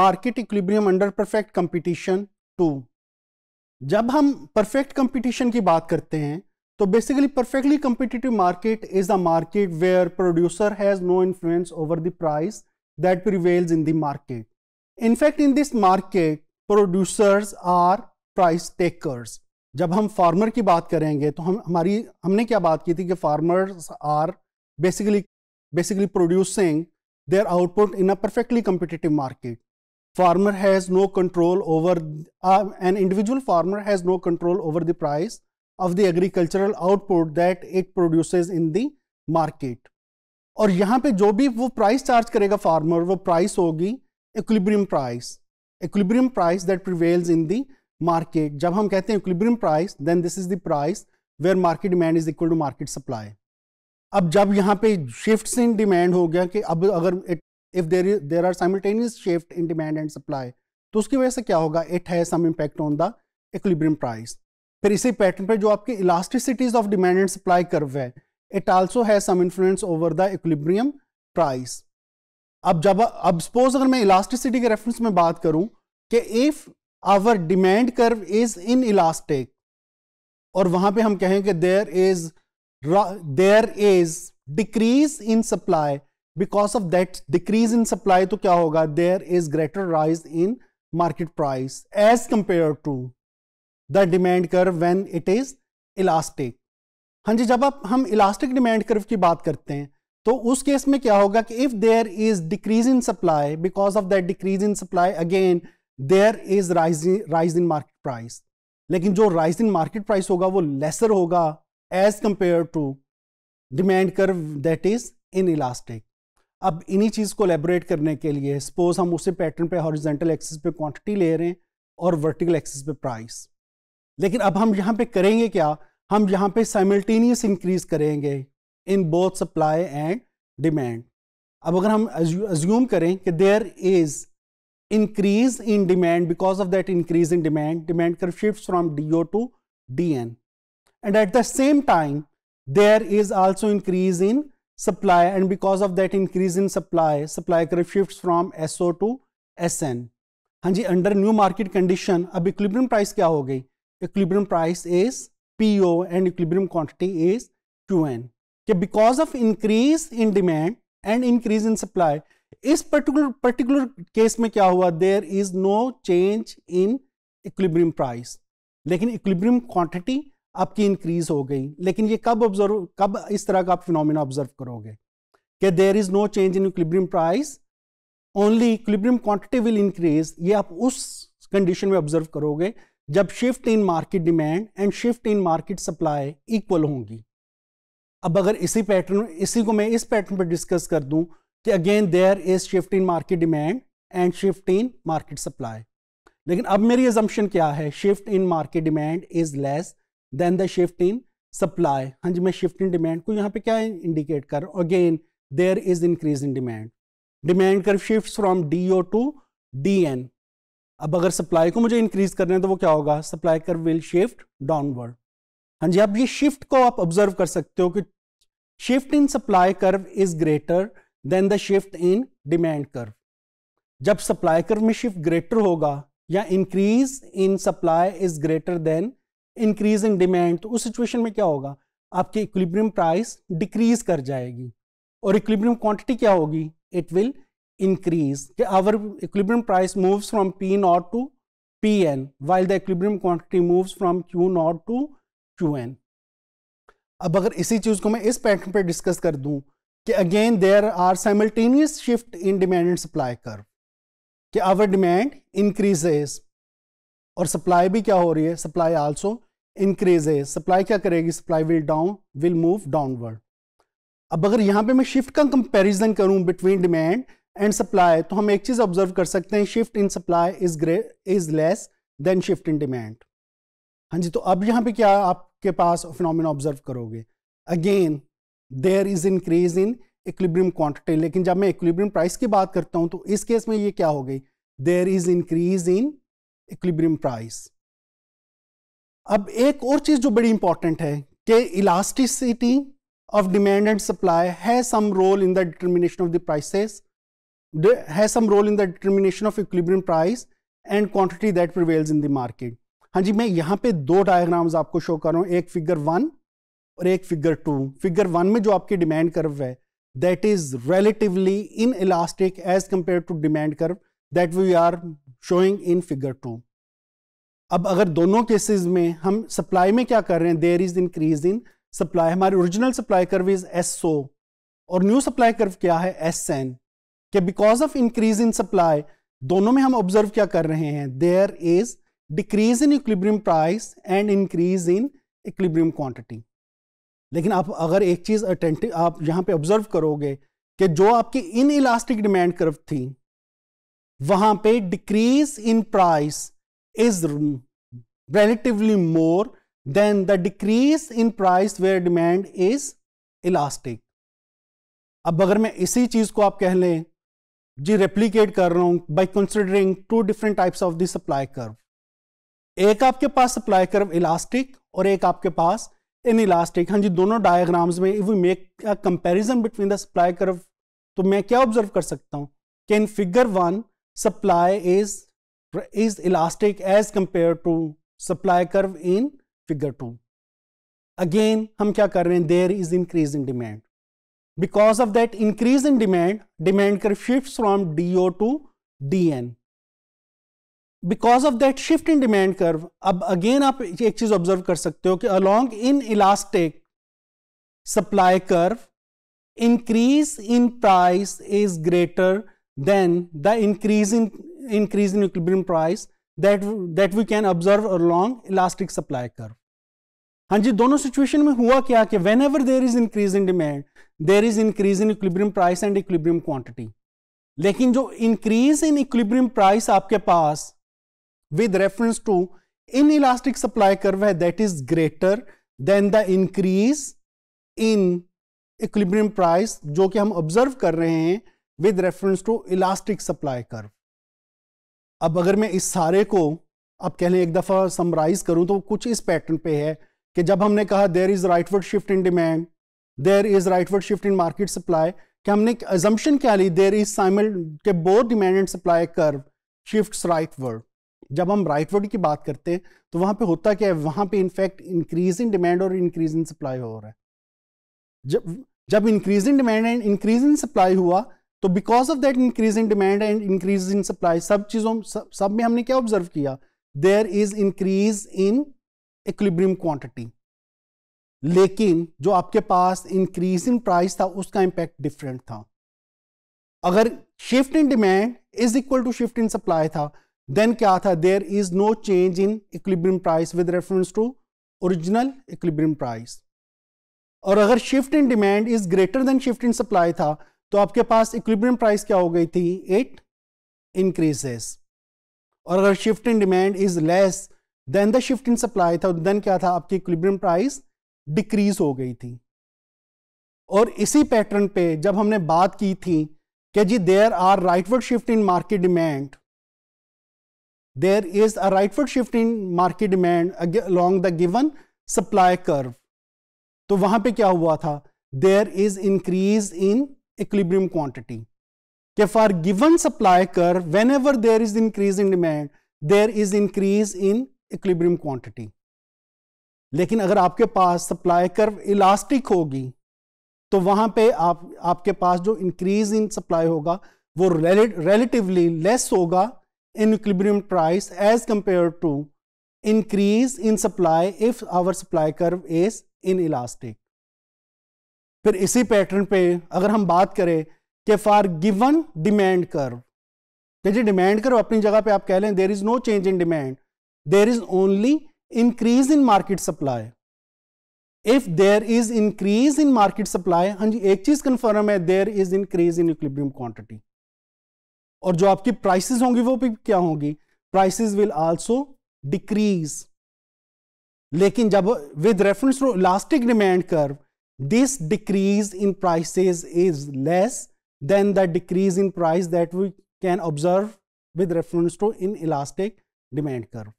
Market equilibrium under perfect competition two जब हम perfect competition की बात करते हैं तो basically perfectly competitive market is the market where producer has no influence over the price that prevails in the market in fact in this market producers are price takers जब हम farmer की बात करेंगे तो हम हमारी हमने क्या बात की थी कि farmers are basically basically producing their output in a perfectly competitive market farmer has no control over uh, an individual farmer has no control over the price of the agricultural output that it produces in the market और यहाँ पे जो भी वो price charge करेगा farmer वो price होगी equilibrium price equilibrium price that prevails in the market जब हम कहते हैं equilibrium price then this is the price where market demand is equal to market supply अब जब यहाँ पे शिफ्ट्स इन डिमांड हो गया कि अब अगर it if there there are simultaneous shift in demand and supply तो उसकी वजह से क्या होगा it has some impact on the equilibrium price फिर इसी पैटर्न पर जो आपकी elasticities of demand and supply curve है it also has some influence over the equilibrium price अब जब अब सपोज अगर मैं इलास्टिसिटी के रेफरेंस में बात करूं कि if our demand curve is inelastic और वहां पे हम कहें कि there is there is decrease in supply because of that decrease in supply तो क्या होगा there is greater rise in market price as compare to the demand curve when it is elastic हाँ जी जब आप हम इलास्टिक डिमांड कर्व की बात करते हैं तो उस केस में क्या होगा कि if there is decrease in supply because of that decrease in supply again there is rise in market price लेकिन जो राइज इन मार्केट प्राइस होगा वो लेसर होगा as compare to demand curve that is inelastic अब इन्हीं चीज़ को Laborate करने के लिए सपोज हम उसी पैटर्न पे हॉरिजेंटल एक्सिस पे क्वांटिटी ले रहे हैं और वर्टिकल एक्सिस पे प्राइस लेकिन अब हम यहाँ पे करेंगे क्या हम यहाँ पे साइमल्टेनियस इंक्रीज करेंगे in both supply and demand अब अगर हम एज्यूम करें कि there is increase in demand because of that increase in demand demand curve shift from D O to D N and at the same time there is also increase in supply and because of that increase in supply, supply curve shifts from SO to SN. हाँ जी under new market condition अब equilibrium price क्या हो गई equilibrium price is P O and equilibrium quantity is Q N के because of increase in demand and increase in supply इस particular particular case में क्या हुआ there is no change in equilibrium price लेकिन equilibrium quantity आपकी increase हो गई लेकिन ये कब ऑब्जर्व कब इस तरह का आप फिनोमिना ऑब्जर्व करोगे कि there is no change in equilibrium price only equilibrium quantity will increase ये आप उस कंडीशन में ऑब्जर्व करोगे जब shift in market demand and shift in market supply equal होंगी अब अगर इसी पैटर्न इसी को मैं इस पैटर्न पर डिस्कस कर दूं कि again there is shift in market demand and shift in market supply लेकिन अब मेरी एजम्पन क्या है shift in market demand is less than the shift in supply हाँ जी मैं शिफ्ट इन डिमांड को यहाँ पे क्या इंडिकेट कर again there is increase in demand demand curve shift from D O to D N अब अगर सप्लाई को मुझे इंक्रीज करना है तो वो क्या होगा सप्लाई कर विल शिफ्ट डाउनवर्ड हाँ जी आप ये शिफ्ट को आप ऑब्जर्व कर सकते हो कि shift in supply curve is greater than the shift in demand curve जब सप्लाई कर्व में शिफ्ट ग्रेटर होगा या increase in supply is greater than increase in demand तो उस सिचुएशन में क्या होगा आपकी इक्विलिब्रियम प्राइस डिक्रीज कर जाएगी और इक्विलिब्रियम क्वांटिटी क्या होगी it will increase our equilibrium price moves from P naught to P N while the equilibrium quantity moves from Q naught to Q N अब अगर इसी चीज को मैं इस पैटर्न पर डिस्कस कर दूं कि again there are simultaneous shift in demand and supply curve कि आवर डिमांड इंक्रीजेस और सप्लाई भी क्या हो रही है सप्लाई आल्सो इंक्रीज है सप्लाई क्या करेगी supply will down will move downward अब अगर यहां पे मैं शिफ्ट का कंपैरिजन करूं बिटवीन डिमांड एंड सप्लाई तो हम एक चीज़ ऑब्जर्व कर सकते हैं shift in supply is grey is less than shift in demand हाँ जी तो अब यहां पे क्या आपके पास फिनोमिन ऑब्जर्व करोगे again there is increase in equilibrium quantity लेकिन जब मैं इक्विब्रियम प्राइस की बात करता हूँ तो इस केस में ये क्या हो गई there is increase in equilibrium price अब एक और चीज जो बड़ी इंपॉर्टेंट है कि elasticity of demand and supply है some role in the determination of the prices है some role in the determination of equilibrium price and quantity that prevails in the market हाँ जी मैं यहां पे दो डायग्राम्स आपको शो कर रहा हूं एक फिगर वन और एक फिगर टू फिगर वन में जो आपकी डिमांड कर्व है that is relatively inelastic as compare to demand curve that we are showing in figure two अब अगर दोनों केसेस में हम सप्लाई में क्या कर रहे हैं there is increase in supply हमारी original supply curve is S O और न्यू सप्लाई कर्व क्या है एस एन के because of increase in supply दोनों में हम ऑब्जर्व क्या कर रहे हैं there is decrease in equilibrium price and increase in equilibrium quantity लेकिन आप अगर एक चीज अटेंटिव आप यहां पे ऑब्जर्व करोगे कि जो आपकी इन इलास्टिक डिमांड कर्व थी वहां पे decrease in price is relatively more than the decrease in price where demand is elastic अब अगर मैं इसी चीज को आप कह लें जी रेप्लीकेट कर रहा हूं by considering two different types of the supply curve एक आपके पास सप्लाई कर्व इलास्टिक और एक आपके पास इन इलास्टिक हाँ जी दोनों डायग्राम्स में if we make comparison between the supply curve तो मैं क्या ऑब्जर्व कर सकता हूं कि in figure one supply is, is elastic as compared to supply curve in figure 2. Again, hum kya kar rahe hain There is increase in demand. Because of that increase in demand, demand curve shifts from DO to DN. because of that shift in demand curve ab again aap ek cheez observe kar sakte ho ki along in elastic supply curve increase in price is greater then the increase in increase in equilibrium price that that we can observe along elastic supply curve हाँ जी दोनों situation में हुआ क्या कि whenever there is increase in demand there is increase in equilibrium price and equilibrium quantity लेकिन जो increase in equilibrium price आपके पास with reference to inelastic supply curve है that is greater than the increase in equilibrium price जो कि हम observe कर रहे हैं with reference to elastic supply curve अब अगर मैं इस सारे को अब कह लें एक दफ़ा समराइज करूं तो कुछ इस पैटर्न पे है कि जब हमने कहा there is rightward shift in demand there is rightward shift in market supply कि हमने एजम्पन क्या ली देर इज साइमल के both demand and supply curve shift rightward जब हम राइटवर्ड की बात करते हैं तो वहां पे होता क्या है वहां पे इनफैक्ट इंक्रीज इन डिमांड और इंक्रीज इन सप्लाई हो रहा है जब जब increase in demand and increase in supply हुआ तो because of that increase in demand and increase in supply सब चीज़ों सब, में हमने क्या ऑब्जर्व किया there is increase in equilibrium quantity लेकिन जो आपके पास इंक्रीज इन प्राइस था उसका इंपैक्ट डिफरेंट था अगर shift in demand is equal to shift in supply था देन क्या था there is no change in equilibrium price with reference to original equilibrium price और अगर shift in demand is greater than shift in supply था तो आपके पास equilibrium price क्या हो गई थी इट इंक्रीजेस और अगर shift in demand is less than the shift in supply था देन क्या था आपकी इक्विलिब्रियम प्राइस डिक्रीज हो गई थी और इसी पैटर्न पे जब हमने बात की थी कि जी there are rightward shift in market demand there is a rightward shift in market demand along the given supply curve तो वहां पे क्या हुआ था there is increase in equilibrium quantity. ke for given supply curve, whenever there is increase in demand, there is increase in equilibrium quantity. लेकिन अगर आपके पास supply curve elastic होगी तो वहां पे आप आपके पास जो इंक्रीज इन सप्लाई होगा वो relatively less hoga in equilibrium price as compared to increase in supply if our supply curve is inelastic. फिर इसी पैटर्न पे अगर हम बात करें कि फॉर गिवन डिमांड कर जी डिमांड करो अपनी जगह पे आप कह लें there is no change in demand there is only increase in market supply if there is increase in market supply हाँ जी एक चीज कंफर्म है there is increase in equilibrium quantity और जो आपकी प्राइसेस होंगी वो भी क्या होंगी प्राइसेस विल आल्सो डिक्रीज लेकिन जब with reference to elastic demand curve this decrease in prices is less than the decrease in price that we can observe with reference to inelastic demand curve.